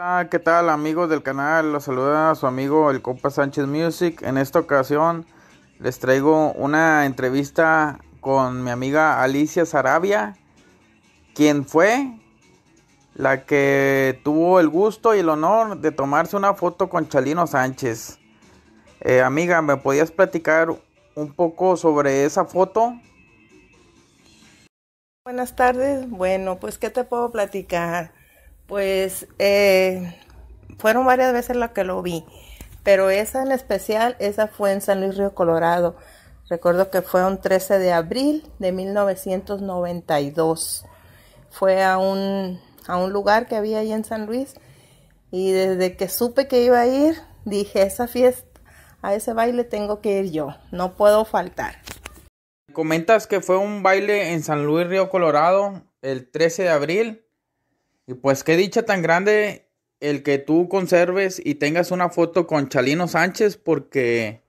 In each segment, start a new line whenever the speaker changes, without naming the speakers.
Hola, ah, ¿qué tal amigos del canal? Los saluda su amigo el Copa Sánchez Music. En esta ocasión les traigo una entrevista con mi amiga Alicia Sarabia, quien fue la que tuvo el gusto y el honor de tomarse una foto con Chalino Sánchez. Eh, amiga, ¿me podías platicar un poco sobre esa foto?
Buenas tardes. Bueno, pues ¿qué te puedo platicar? Pues eh, fueron varias veces las que lo vi, pero esa en especial, esa fue en San Luis Río Colorado. Recuerdo que fue un 13 de abril de 1992. Fue a un, a un lugar que había ahí en San Luis y desde que supe que iba a ir, dije, esa fiesta, a ese baile tengo que ir yo, no puedo faltar.
Comentas que fue un baile en San Luis Río Colorado el 13 de abril y pues qué dicha tan grande el que tú conserves y tengas una foto con Chalino Sánchez porque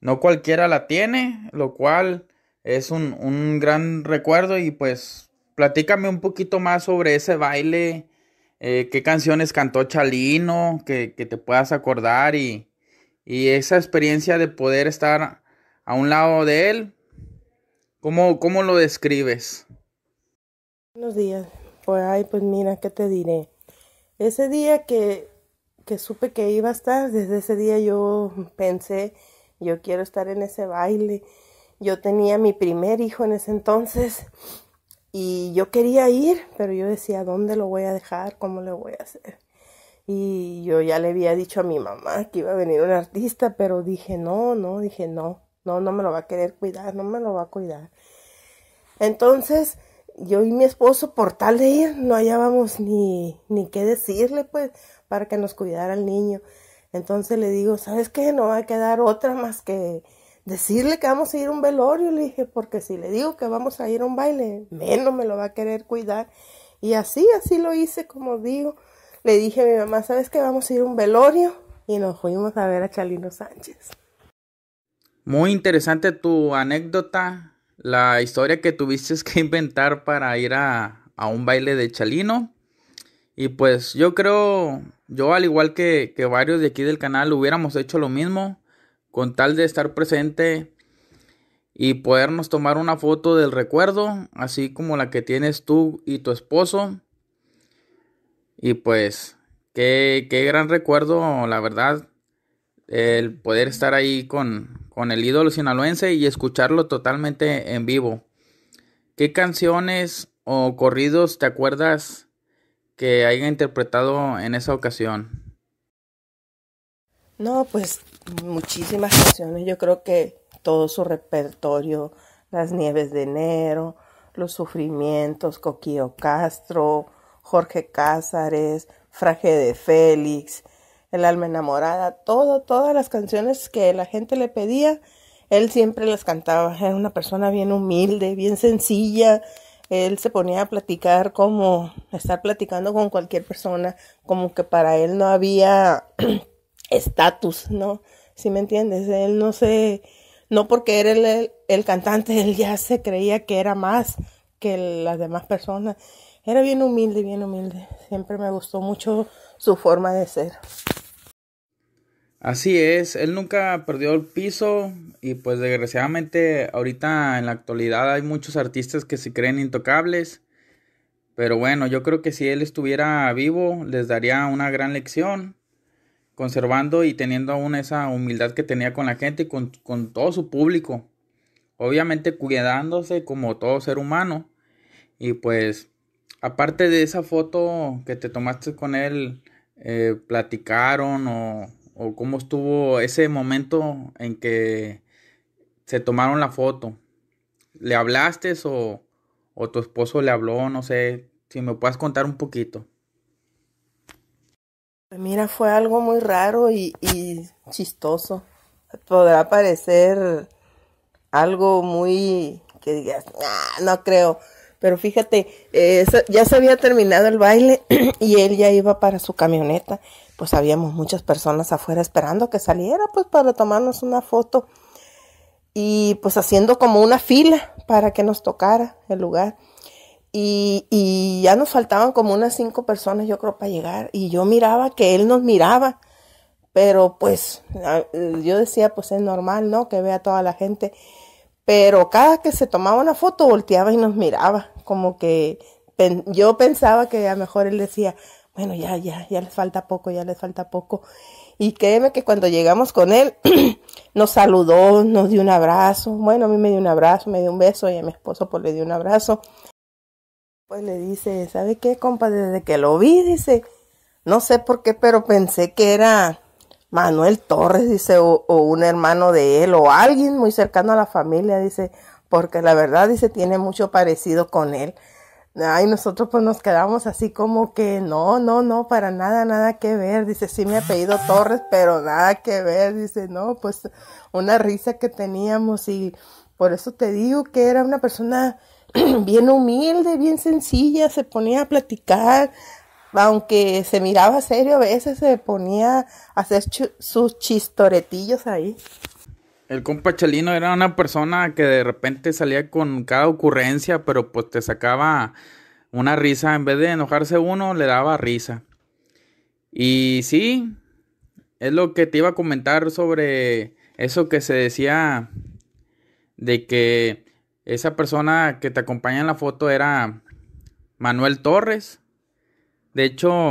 no cualquiera la tiene, lo cual es un, un gran recuerdo y pues platícame un poquito más sobre ese baile, eh, qué canciones cantó Chalino, que, te puedas acordar y, y, esa experiencia de poder estar a un lado de él, ¿cómo, cómo lo describes?
Buenos días. Pues, ay, pues mira, ¿qué te diré? Ese día que, que supe que iba a estar, desde ese día yo pensé, yo quiero estar en ese baile. Yo tenía mi primer hijo en ese entonces y yo quería ir, pero yo decía, ¿dónde lo voy a dejar? ¿Cómo lo voy a hacer? Y yo ya le había dicho a mi mamá que iba a venir un artista, pero dije, no, no, dije, no, no, no me lo va a querer cuidar, no me lo va a cuidar. Entonces, yo y mi esposo, por tal de ir, no hallábamos ni, ni qué decirle, pues, para que nos cuidara el niño. Entonces le digo, ¿sabes qué? No va a quedar otra más que decirle que vamos a ir a un velorio, le dije, porque si le digo que vamos a ir a un baile, menos me lo va a querer cuidar. Y así, así lo hice, como digo. Le dije a mi mamá, ¿sabes qué? Vamos a ir a un velorio. Y nos fuimos a ver a Chalino Sánchez.
Muy interesante tu anécdota, la historia que tuviste que inventar para ir a, un baile de Chalino. Y pues yo creo, yo al igual que, que, varios de aquí del canal hubiéramos hecho lo mismo con tal de estar presente y podernos tomar una foto del recuerdo, así como la que tienes tú y tu esposo. Y pues qué, qué gran recuerdo, la verdad, el poder estar ahí con, con el ídolo sinaloense y escucharlo totalmente en vivo. ¿Qué canciones o corridos te acuerdas que haya interpretado en esa ocasión?
No, pues muchísimas canciones. Yo creo que todo su repertorio, Las Nieves de Enero, Los Sufrimientos, Coquillo Castro, Jorge Cázares, Fraje de Félix, el alma enamorada, todo, todas las canciones que la gente le pedía, él siempre las cantaba. Era una persona bien humilde, bien sencilla. Él se ponía a platicar como estar platicando con cualquier persona, como que para él no había estatus, ¿no? Si ¿Sí me entiendes? Él no se, no porque era el cantante, él ya se creía que era más que las demás personas. Era bien humilde, bien humilde. Siempre me gustó mucho su forma de ser.
Así es, él nunca perdió el piso y pues desgraciadamente ahorita en la actualidad hay muchos artistas que se creen intocables, pero bueno, yo creo que si él estuviera vivo les daría una gran lección, conservando y teniendo aún esa humildad que tenía con la gente y con, todo su público, obviamente cuidándose como todo ser humano y pues aparte de esa foto que te tomaste con él, eh, platicaron o o cómo estuvo ese momento en que se tomaron la foto. ¿Le hablaste o, o tu esposo le habló? No sé, si me puedes contar un poquito.
Mira, fue algo muy raro y, y chistoso. Podrá parecer algo muy que digas, ah, no creo, pero fíjate, eh, ya se había terminado el baile y él ya iba para su camioneta. Pues habíamos muchas personas afuera esperando que saliera, pues para tomarnos una foto. Y pues haciendo como una fila para que nos tocara el lugar. Y, y ya nos faltaban como unas cinco personas, yo creo, para llegar. Y yo miraba que él nos miraba. Pero pues yo decía, pues es normal, ¿no? Que vea toda la gente pero cada que se tomaba una foto volteaba y nos miraba, como que yo pensaba que a lo mejor él decía, bueno, ya, ya, ya les falta poco, ya les falta poco. Y créeme que cuando llegamos con él, nos saludó, nos dio un abrazo. Bueno, a mí me dio un abrazo, me dio un beso y a mi esposo pues le dio un abrazo. Pues le dice, ¿sabe qué, compa? Desde que lo vi, dice, no sé por qué, pero pensé que era Manuel Torres, dice, o, un hermano de él, o alguien muy cercano a la familia, dice, porque la verdad, dice, tiene mucho parecido con él. Ay, nosotros pues nos quedamos así como que no, no, no, para nada, nada que ver. Dice, sí, mi apellido Torres, pero nada que ver. Dice, no, pues una risa que teníamos y por eso te digo que era una persona bien humilde, bien sencilla, se ponía a platicar, aunque se miraba serio, a veces se ponía a hacer sus chistoretillos ahí.
El compa Chalino era una persona que de repente salía con cada ocurrencia, pero pues te sacaba una risa. En vez de enojarse uno, le daba risa. Y sí, es lo que te iba a comentar sobre eso que se decía de que esa persona que te acompaña en la foto era Manuel Torres. De hecho,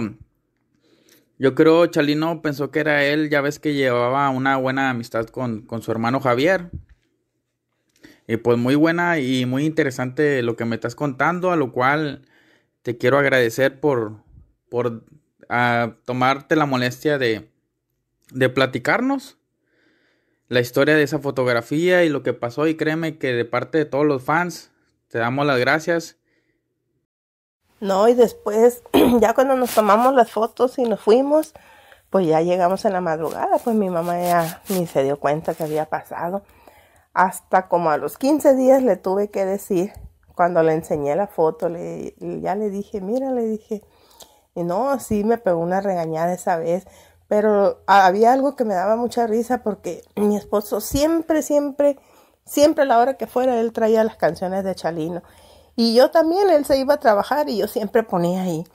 yo creo Chalino pensó que era él, ya ves que llevaba una buena amistad con, su hermano Javier. Y pues muy buena y muy interesante lo que me estás contando, a lo cual te quiero agradecer por, por ah, tomarte la molestia de, de platicarnos la historia de esa fotografía y lo que pasó. Y créeme que de parte de todos los fans, te damos las gracias
no, y después, ya cuando nos tomamos las fotos y nos fuimos, pues ya llegamos en la madrugada, pues mi mamá ya ni se dio cuenta que había pasado. Hasta como a los 15 días le tuve que decir, cuando le enseñé la foto, le, ya le dije, mira, le dije, y no, así me pegó una regañada esa vez, pero había algo que me daba mucha risa porque mi esposo siempre, siempre, siempre a la hora que fuera, él traía las canciones de Chalino. Y yo también, él se iba a trabajar y yo siempre ponía ahí.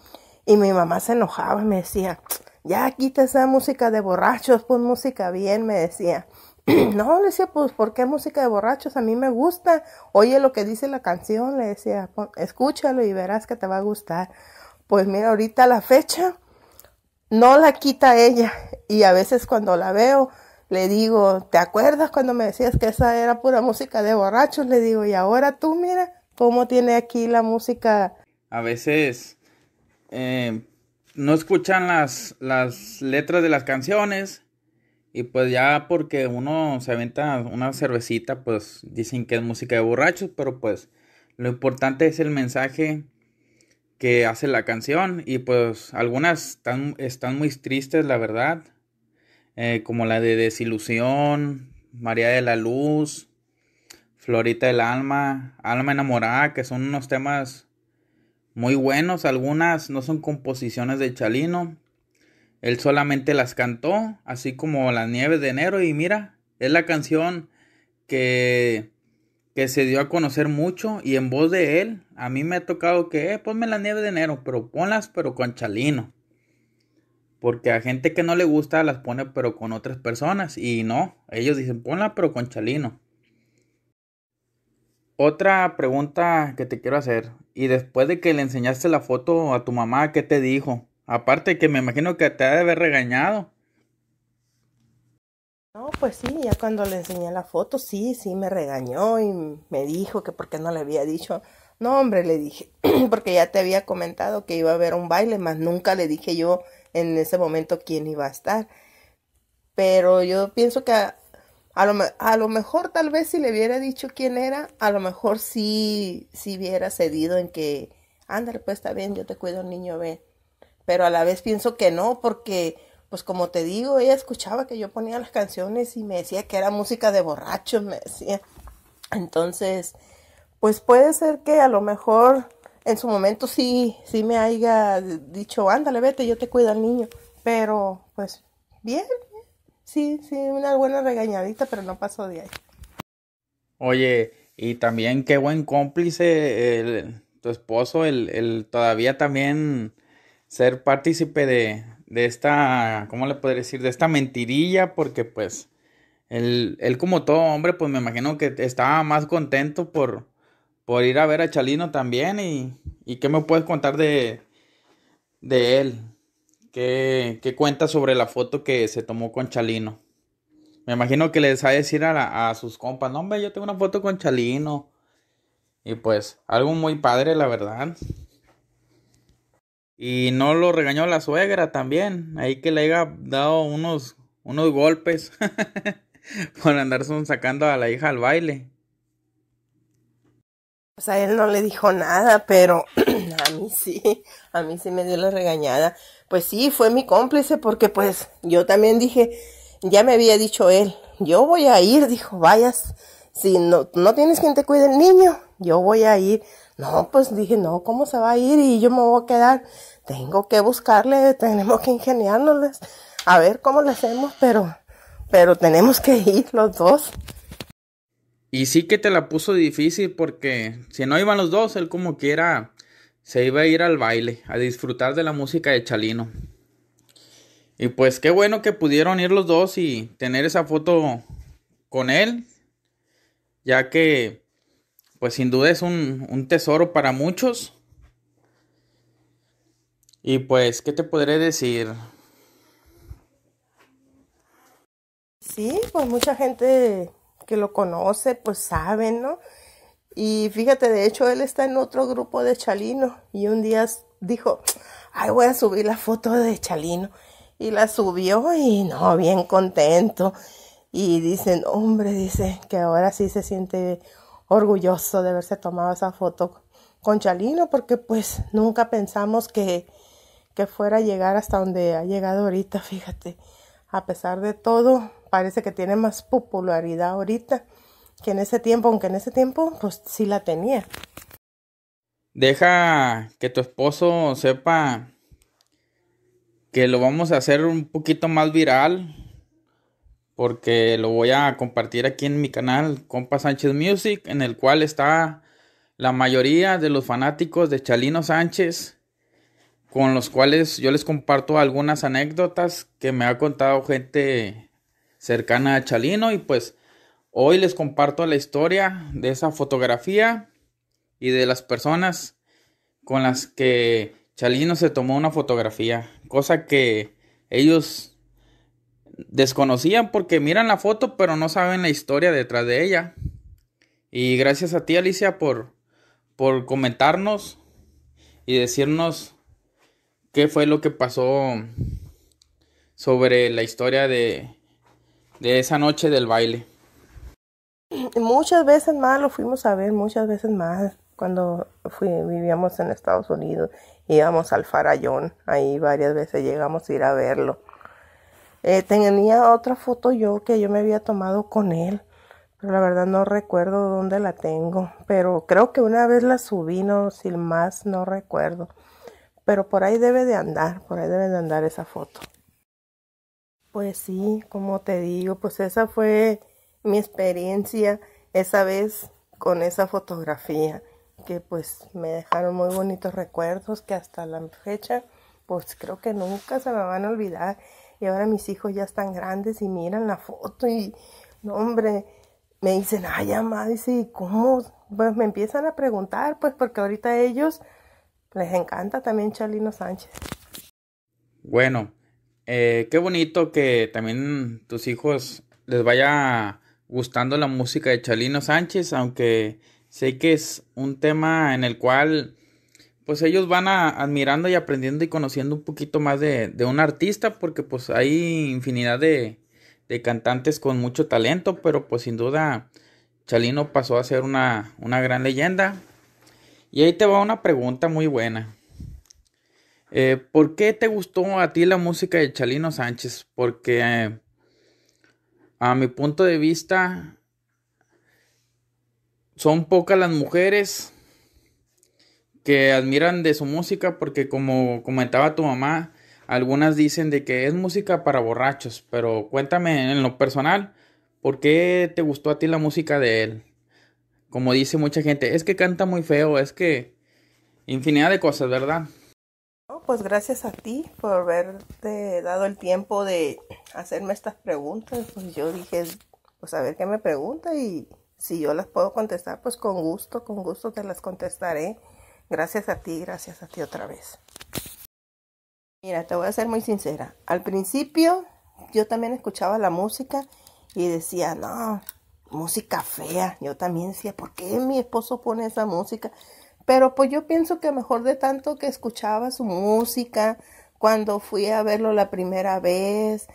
Y mi mamá se enojaba y me decía, ya quita esa música de borrachos, pon música bien, me decía. no, le decía, pues, ¿por qué música de borrachos? A mí me gusta. Oye lo que dice la canción, le decía, escúchalo y verás que te va a gustar. Pues mira, ahorita la fecha no la quita ella. Y a veces cuando la veo, le digo, ¿te acuerdas cuando me decías que esa era pura música de borrachos? Le digo, y ahora tú, mira, cómo tiene aquí la música.
A veces eh, no escuchan las, las letras de las canciones y pues ya porque uno se aventa una cervecita, pues dicen que es música de borrachos, pero pues lo importante es el mensaje que hace la canción y pues algunas están, están muy tristes, la verdad, eh, como la de desilusión, María de la Luz, Florita del Alma, Alma Enamorada, que son unos temas muy buenos. Algunas no son composiciones de Chalino. Él solamente las cantó, así como Las Nieves de Enero. Y mira, es la canción que, que se dio a conocer mucho y en voz de él. A mí me ha tocado que, eh, ponme Las Nieves de Enero, pero ponlas, pero con Chalino. Porque a gente que no le gusta las pone, pero con otras personas. Y no, ellos dicen, ponla, pero con Chalino. Otra pregunta que te quiero hacer. Y después de que le enseñaste la foto a tu mamá, ¿qué te dijo? Aparte que me imagino que te ha de haber regañado.
No, pues sí, ya cuando le enseñé la foto, sí, sí me regañó y me dijo que porque no le había dicho. No, hombre, le dije, porque ya te había comentado que iba a haber un baile, más nunca le dije yo en ese momento quién iba a estar. Pero yo pienso que a lo, mejor, tal vez, si le hubiera dicho quién era, a lo mejor sí, si hubiera cedido en que, ándale, pues está bien, yo te cuido al niño, ve Pero a la vez pienso que no, porque, pues como te digo, ella escuchaba que yo ponía las canciones y me decía que era música de borrachos, me decía. Entonces, pues puede ser que a lo mejor en su momento sí, sí me haya dicho, ándale, vete, yo te cuido al niño. Pero, pues, bien, sí, sí, una buena regañadita, pero no pasó de ahí.
Oye, y también qué buen cómplice el, tu esposo, el, el todavía también ser partícipe de, esta, ¿cómo le podré decir? De esta mentirilla, porque pues él, como todo hombre, pues me imagino que estaba más contento por, por ir a ver a Chalino también y, y qué me puedes contar de, de él. ¿Qué, cuenta sobre la foto que se tomó con Chalino? Me imagino que les va a decir a, a sus compas, no, hombre, yo tengo una foto con Chalino. Y pues, algo muy padre, la verdad. Y no lo regañó la suegra también. Ahí que le haya dado unos, unos golpes por andarse sacando a la hija al baile.
Pues, a él no le dijo nada, pero a mí sí, a mí sí me dio la regañada. Pues sí, fue mi cómplice porque pues yo también dije, ya me había dicho él, yo voy a ir, dijo, vayas, si no, no tienes quien te cuide el niño, yo voy a ir. No, pues dije, no, ¿cómo se va a ir? Y yo me voy a quedar. Tengo que buscarle, tenemos que ingeniárnoslas, a ver cómo lo hacemos, pero, pero tenemos que ir los dos.
Y sí que te la puso difícil porque si no iban los dos, él como quiera se iba a ir al baile, a disfrutar de la música de Chalino. Y pues qué bueno que pudieron ir los dos y tener esa foto con él, ya que pues sin duda es un, un tesoro para muchos. Y pues, ¿qué te podré decir?
Sí, pues mucha gente que lo conoce, pues saben, ¿no? Y fíjate, de hecho, él está en otro grupo de Chalino y un día dijo, ay, voy a subir la foto de Chalino. Y la subió y no, bien contento. Y dicen, hombre, dice que ahora sí se siente orgulloso de haberse tomado esa foto con Chalino porque pues nunca pensamos que, que fuera a llegar hasta donde ha llegado ahorita, fíjate a pesar de todo, parece que tiene más popularidad ahorita que en ese tiempo, aunque en ese tiempo pues sí la tenía.
Deja que tu esposo sepa que lo vamos a hacer un poquito más viral porque lo voy a compartir aquí en mi canal Compa Sánchez Music en el cual está la mayoría de los fanáticos de Chalino Sánchez con los cuales yo les comparto algunas anécdotas que me ha contado gente cercana a Chalino y pues hoy les comparto la historia de esa fotografía y de las personas con las que Chalino se tomó una fotografía, cosa que ellos desconocían porque miran la foto pero no saben la historia detrás de ella. Y gracias a ti Alicia por, por comentarnos y decirnos qué fue lo que pasó sobre la historia de, de esa noche del baile.
Muchas veces más lo fuimos a ver, muchas veces más cuando vivíamos en Estados Unidos, íbamos al Farallón, ahí varias veces llegamos a ir a verlo. Eh, tenía otra foto yo que yo me había tomado con él, pero la verdad no recuerdo dónde la tengo, pero creo que una vez la subí, no, sin más, no recuerdo pero por ahí debe de andar, por ahí debe de andar esa foto. Pues sí, como te digo, pues esa fue mi experiencia esa vez con esa fotografía, que pues me dejaron muy bonitos recuerdos que hasta la fecha pues creo que nunca se me van a olvidar. Y ahora mis hijos ya están grandes y miran la foto y, hombre, me dicen, ay, mamá, dice, ¿y cómo? Pues me empiezan a preguntar, pues porque ahorita ellos les encanta también Chalino Sánchez.
Bueno, eh, qué bonito que también tus hijos les vaya gustando la música de Chalino Sánchez, aunque sé que es un tema en el cual pues ellos van a, admirando y aprendiendo y conociendo un poquito más de, un artista, porque pues hay infinidad de, de, cantantes con mucho talento, pero pues sin duda Chalino pasó a ser una, una gran leyenda y ahí te va una pregunta muy buena. Eh, ¿Por qué te gustó a ti la música de Chalino Sánchez? Porque eh, a mi punto de vista son pocas las mujeres que admiran de su música porque como comentaba tu mamá, algunas dicen de que es música para borrachos, pero cuéntame en lo personal, ¿por qué te gustó a ti la música de él? como dice mucha gente, es que canta muy feo, es que infinidad de cosas, ¿verdad?
Pues gracias a ti por haberte dado el tiempo de hacerme estas preguntas. Pues yo dije, pues a ver qué me pregunta y si yo las puedo contestar, pues con gusto, con gusto te las contestaré. Gracias a ti, gracias a ti otra vez. Mira, te voy a ser muy sincera. Al principio yo también escuchaba la música y decía, no, música fea. Yo también decía, ¿por qué mi esposo pone esa música? Pero pues yo pienso que mejor de tanto que escuchaba su música, cuando fui a verlo la primera vez,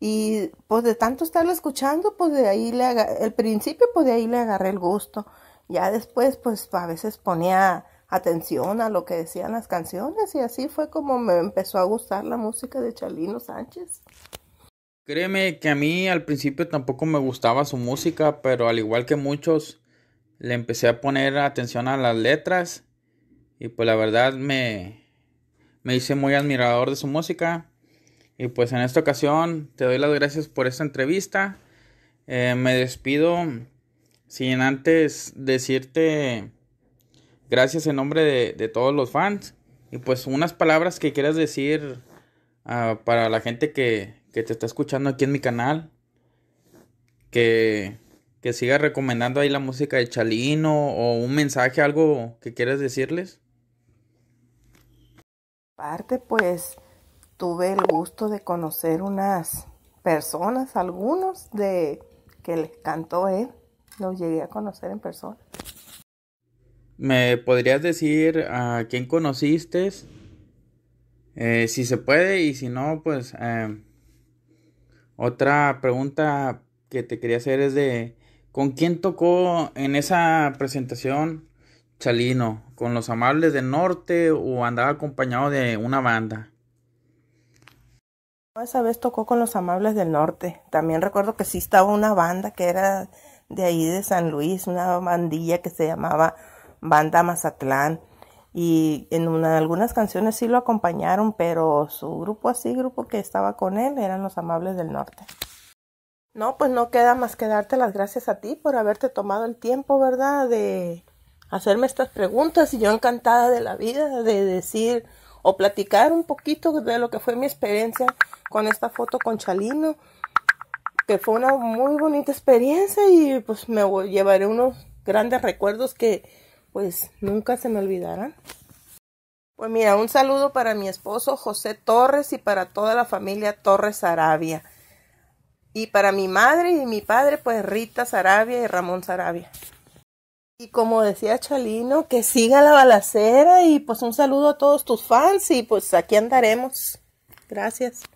y pues de tanto estarlo escuchando, pues de ahí le el principio pues de ahí le agarré el gusto. Ya después pues a veces ponía atención a lo que decían las canciones y así fue como me empezó a gustar la música de Chalino Sánchez.
Créeme que a mí al principio tampoco me gustaba su música, pero al igual que muchos, le empecé a poner atención a las letras y pues la verdad me, me hice muy admirador de su música. Y pues en esta ocasión te doy las gracias por esta entrevista. Eh, me despido sin antes decirte gracias en nombre de, todos los fans. Y pues unas palabras que quieras decir ah, para la gente que, que te está escuchando aquí en mi canal. Que, que siga recomendando ahí la música de Chalino o un mensaje, algo que quieras decirles.
Aparte pues tuve el gusto de conocer unas personas, algunos de que les cantó él, los llegué a conocer en persona.
¿Me podrías decir a quién conociste? Eh, si se puede y si no, pues em, otra pregunta que te quería hacer es de ¿con quién tocó en esa presentación Chalino? ¿Con los amables del norte o andaba acompañado de una banda?
Esa vez tocó con los amables del norte. También recuerdo que sí estaba una banda que era de ahí de San Luis, una bandilla que se llamaba Banda Mazatlán y en una, algunas canciones sí lo acompañaron, pero su grupo así, grupo que estaba con él, eran los Amables del Norte. No, pues no queda más que darte las gracias a ti por haberte tomado el tiempo, ¿verdad? De hacerme estas preguntas y yo encantada de la vida, de decir o platicar un poquito de lo que fue mi experiencia con esta foto con Chalino, que fue una muy bonita experiencia y pues me llevaré unos grandes recuerdos que pues nunca se me olvidarán. Pues mira, un saludo para mi esposo José Torres y para toda la familia Torres Arabia. Y para mi madre y mi padre, pues Rita Sarabia y Ramón Sarabia. Y como decía Chalino, que siga la balacera y pues un saludo a todos tus fans y pues aquí andaremos. Gracias.